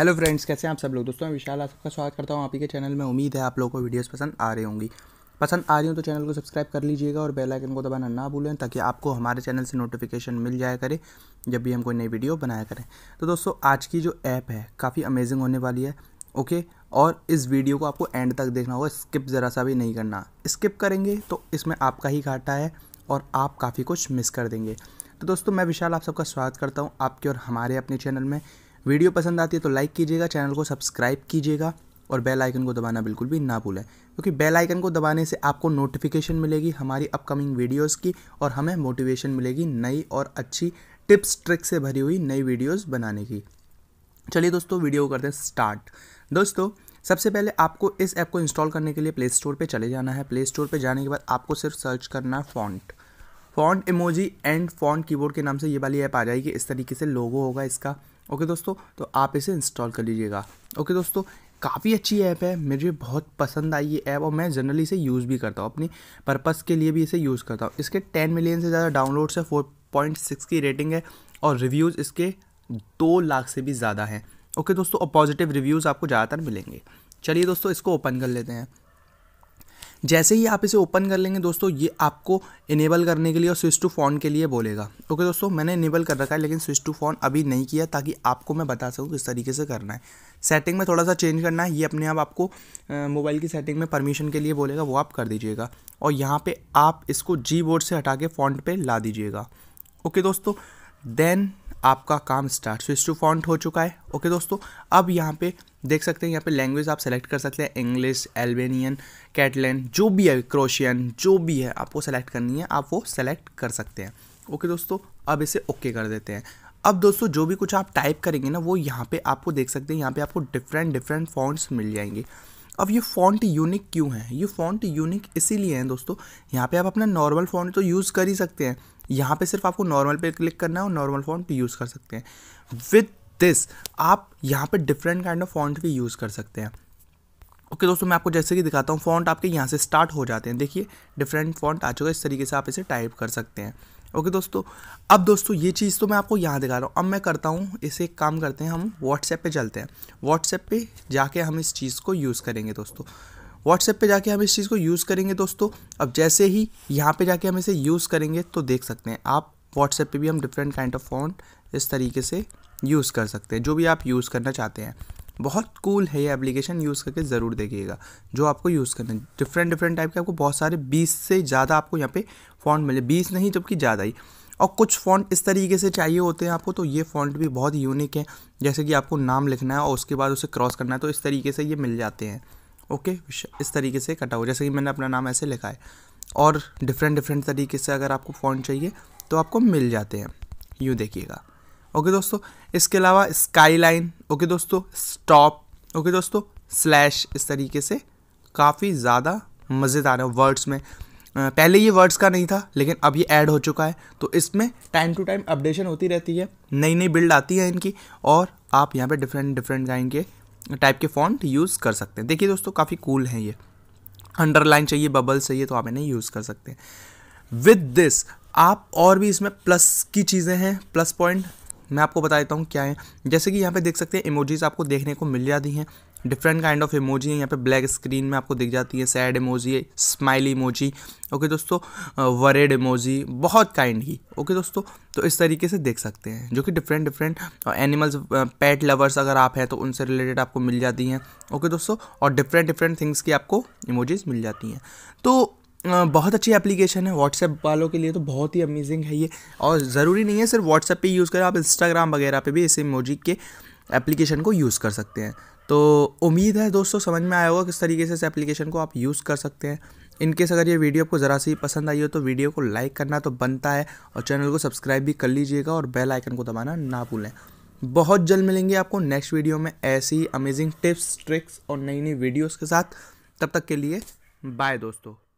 hello friends कैसे हैं आप सब लोग दोस्तों मैं विशाल आप सबका स्वागत करता हूं आप ही के चैनल में उम्मीद है आप लोगों को वीडियोस पसंद आ रही होंगी पसंद आ रही हो तो चैनल को सब्सक्राइब कर लीजिएगा और बेल आइकन को दबाना ना भूलें ताकि आपको हमारे चैनल से नोटिफिकेशन मिल जाया करे जब भी हम कोई नई वीडियो बनाया करें तो दोस्तों आज की जो ऐप है काफ़ी अमेजिंग होने वाली है ओके और इस वीडियो को आपको एंड तक देखना होगा स्किप ज़रा सा भी नहीं करना स्किप करेंगे तो इसमें आपका ही घाटा है और आप काफ़ी कुछ मिस कर देंगे तो दोस्तों मैं विशाल आप सबका स्वागत करता हूँ आपके और हमारे अपने चैनल में वीडियो पसंद आती है तो लाइक कीजिएगा चैनल को सब्सक्राइब कीजिएगा और बेल आइकन को दबाना बिल्कुल भी ना भूलें क्योंकि बेल आइकन को दबाने से आपको नोटिफिकेशन मिलेगी हमारी अपकमिंग वीडियोस की और हमें मोटिवेशन मिलेगी नई और अच्छी टिप्स ट्रिक से भरी हुई नई वीडियोस बनाने की चलिए दोस्तों वीडियो करते हैं स्टार्ट दोस्तों सबसे पहले आपको इस ऐप को इंस्टॉल करने के लिए प्ले स्टोर पर चले जाना है प्ले स्टोर पर जाने के बाद आपको सिर्फ सर्च करना है font font emoji and font keyboard के नाम से ये वाली ऐप आ जाएगी इस तरीके से लोगो होगा इसका ओके दोस्तों तो आप इसे इंस्टॉल कर लीजिएगा ओके दोस्तों काफ़ी अच्छी ऐप है मुझे बहुत पसंद आई ये ऐप और मैं जनरली इसे यूज़ भी करता हूँ अपनी पर्पज़ के लिए भी इसे यूज़ करता हूँ इसके टेन मिलियन से ज़्यादा डाउनलोड्स है फोर पॉइंट सिक्स की रेटिंग है और रिव्यूज़ इसके दो लाख से भी ज़्यादा हैं ओके दोस्तों और पॉजिटिव रिव्यूज़ आपको ज़्यादातर मिलेंगे चलिए दोस्तों इसको ओपन कर लेते हैं जैसे ही आप इसे ओपन कर लेंगे दोस्तों ये आपको इनेबल करने के लिए और स्विच टू फोन के लिए बोलेगा ओके दोस्तों मैंने इनेबल कर रखा है लेकिन स्विच टू फोन अभी नहीं किया ताकि आपको मैं बता सकूँ किस तरीके से करना है सेटिंग में थोड़ा सा चेंज करना है ये अपने आप आपको मोबाइल की सेटिंग में परमिशन के लिए बोलेगा वो आप कर दीजिएगा और यहाँ पर आप इसको जी बोर्ड से हटा के फ़ॉन्ट पर ला दीजिएगा ओके दोस्तों देन आपका काम स्टार्ट स्विच टू फॉन्ट हो चुका है ओके दोस्तों अब यहाँ पे देख सकते हैं यहाँ पे लैंग्वेज आप सेलेक्ट कर सकते हैं इंग्लिश एल्बेनियन कैटलैन जो भी है क्रोशियन जो भी है आपको सेलेक्ट करनी है आप वो सेलेक्ट कर सकते हैं ओके दोस्तों अब इसे ओके कर देते हैं अब दोस्तों जो भी कुछ आप टाइप करेंगे ना वो यहाँ पे आपको देख सकते हैं यहाँ पे आपको डिफरेंट डिफरेंट फॉन्ट्स मिल जाएंगे अब ये फ़ॉन्ट यूनिक क्यों है ये फ़ॉन्ट यूनिक इसीलिए हैं दोस्तों यहाँ पे आप अपना नॉर्मल फ़ॉन्ट तो यूज़ कर ही सकते हैं यहाँ पे सिर्फ आपको नॉर्मल पे क्लिक करना है और नॉर्मल फ़ॉन्ट यूज़ कर सकते हैं विद दिस आप यहाँ पे डिफरेंट काइंड ऑफ फॉन्ट भी यूज़ कर सकते हैं ओके okay, दोस्तों मैं आपको जैसे कि दिखाता हूँ फॉन्ट आपके यहाँ से स्टार्ट हो जाते हैं देखिए डिफरेंट फॉन्ट आ चुका है इस तरीके से आप इसे टाइप कर सकते हैं ओके दोस्तों अब दोस्तों ये चीज़ तो मैं आपको यहाँ दिखा रहा हूँ अब मैं करता हूँ इसे एक काम करते हैं हम व्हाट्सएप पे चलते हैं व्हाट्सएप पे जाके हम इस चीज़ को यूज़ करेंगे दोस्तों व्हाट्सएप पे जाके हम इस चीज़ को यूज़ करेंगे दोस्तों अब जैसे ही यहाँ पे जाके हम इसे यूज़ करेंगे तो देख सकते हैं आप व्हाट्सएप पे भी हम डिफरेंट काइंड ऑफ फोन इस तरीके से यूज़ कर सकते हैं जो भी आप यूज़ करना चाहते हैं बहुत कूल है ये एप्लीकेशन यूज़ करके ज़रूर देखिएगा जो आपको यूज़ करना है डिफरेंट डिफरेंट टाइप के आपको बहुत सारे बीस से ज़्यादा आपको यहाँ पे फॉन्ट मिले बीस नहीं जबकि ज़्यादा ही और कुछ फॉन्ट इस तरीके से चाहिए होते हैं आपको तो ये फॉन्ट भी बहुत यूनिक है जैसे कि आपको नाम लिखना है और उसके बाद उसे क्रॉस करना है तो इस तरीके से ये मिल जाते हैं ओके इस तरीके से कटा हो जैसे कि मैंने अपना नाम ऐसे लिखा है और डिफरेंट डिफरेंट तरीके से अगर आपको फॉन्ट चाहिए तो आपको मिल जाते हैं यूँ देखिएगा ओके दोस्तों इसके अलावा स्काई लाइन ओके दोस्तों स्टॉप ओके दोस्तों स्लैश इस तरीके से काफ़ी ज़्यादा मज़ेदार है वर्ड्स में पहले ये वर्ड्स का नहीं था लेकिन अब ये ऐड हो चुका है तो इसमें टाइम टू टाइम अपडेशन होती रहती है नई नई बिल्ड आती है इनकी और आप यहाँ पे डिफरेंट डिफरेंट के टाइप के फॉन्ट यूज़ कर सकते हैं देखिए दोस्तों काफ़ी कूल हैं ये अंडरलाइन चाहिए बबल चाहिए तो आप इन्हें यूज़ कर सकते हैं विद दिस आप और भी इसमें प्लस की चीज़ें हैं प्लस पॉइंट मैं आपको बता देता हूँ क्या है जैसे कि यहाँ पे देख सकते हैं इमोजीज़ आपको देखने को मिल जाती हैं डिफरेंट काइंड ऑफ इमोजी यहाँ पे ब्लैक स्क्रीन में आपको दिख जाती है sad emoji smiley smile emoji okay दोस्तों वरेड इमोजी बहुत काइंड की ओके दोस्तों तो इस तरीके से देख सकते हैं जो कि different different animals pet lovers अगर आप हैं तो उनसे रिलेटेड आपको मिल जाती हैं ओके दोस्तों और डिफरेंट डिफरेंट थिंग्स की आपको इमोजीज मिल जाती हैं तो बहुत अच्छी एप्लीकेशन है व्हाट्सएप वालों के लिए तो बहुत ही अमेजिंग है ये और ज़रूरी नहीं है सिर्फ व्हाट्सएप पे यूज़ करें आप इंस्टाग्राम वगैरह पे भी इस इमोजी के एप्लीकेशन को यूज़ कर सकते हैं तो उम्मीद है दोस्तों समझ में आया होगा किस तरीके से इस एप्लीकेशन को आप यूज़ कर सकते हैं इनकेस अगर ये वीडियो आपको ज़रा सी पसंद आई हो तो वीडियो को लाइक करना तो बनता है और चैनल को सब्सक्राइब भी कर लीजिएगा और बेल आइकन को दबाना ना भूलें बहुत जल्द मिलेंगे आपको नेक्स्ट वीडियो में ऐसी अमेजिंग टिप्स ट्रिक्स और नई नई वीडियोज़ के साथ तब तक के लिए बाय दोस्तों